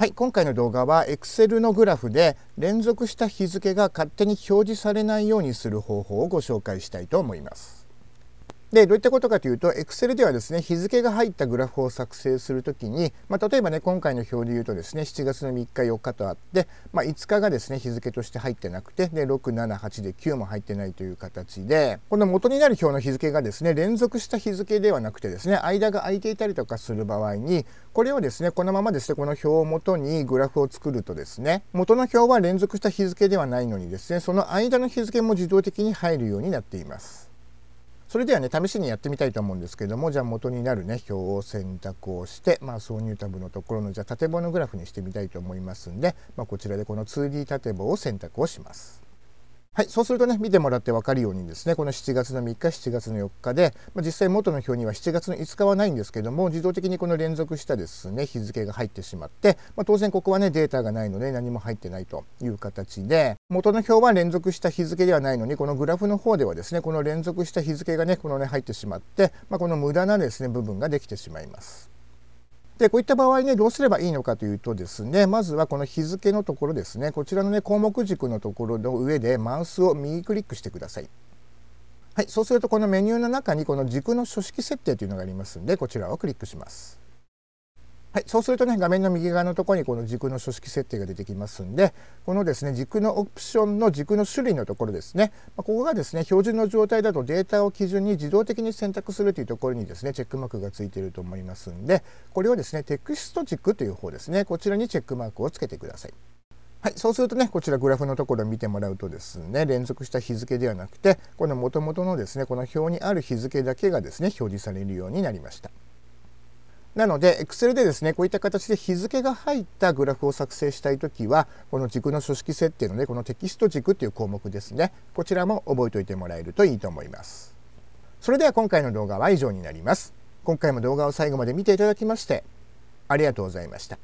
はい、今回の動画は Excel のグラフで連続した日付が勝手に表示されないようにする方法をご紹介したいと思います。でどういったことかというと Excel ではですね日付が入ったグラフを作成するときに、まあ、例えばね今回の表で言うとですね7月の3日4日とあって、まあ、5日がですね日付として入ってなくてで678で9も入ってないという形でこの元になる表の日付がですね連続した日付ではなくてですね間が空いていたりとかする場合にこれをですねこのままですねこの表をもとにグラフを作るとですね元の表は連続した日付ではないのにですねその間の日付も自動的に入るようになっています。それではね試しにやってみたいと思うんですけどもじゃあ元になるね表を選択をして、まあ、挿入タブのところのじゃあ縦棒のグラフにしてみたいと思いますんで、まあ、こちらでこの 2D 縦棒を選択をします。はい、そうするとね、見てもらって分かるようにですね、この7月の3日、7月の4日で、まあ、実際元の表には7月の5日はないんですけども、自動的にこの連続したですね、日付が入ってしまって、まあ、当然ここはね、データがないので何も入ってないという形で、元の表は連続した日付ではないのに、このグラフの方ではですね、この連続した日付がね、このね、入ってしまって、まあ、この無駄なですね、部分ができてしまいます。でこういった場合ねどうすればいいのかというとですねまずはこの日付のところですねこちらのね項目軸のところの上でマウスを右クリックしてください。はい、そうするとこのメニューの中にこの軸の書式設定というのがありますんでこちらをクリックします。はい、そうするとね画面の右側のところにこの軸の書式設定が出てきますんでこのですね軸のオプションの軸の種類のところですね、まあ、ここがですね標準の状態だとデータを基準に自動的に選択するというところにですねチェックマークがついていると思いますんでこれをですねテクスト軸という方ですねこちらにチェックマークをつけてください。はい、そうするとね、こちらグラフのところを見てもらうとですね、連続した日付ではなくて、この元々のですね、この表にある日付だけがですね、表示されるようになりました。なので Excel でですねこういった形で日付が入ったグラフを作成したい時はこの軸の書式設定のねこのテキスト軸という項目ですねこちらも覚えておいてもらえるといいと思います。それでは今回の動画は以上になります。今回も動画を最後まで見ていただきましてありがとうございました。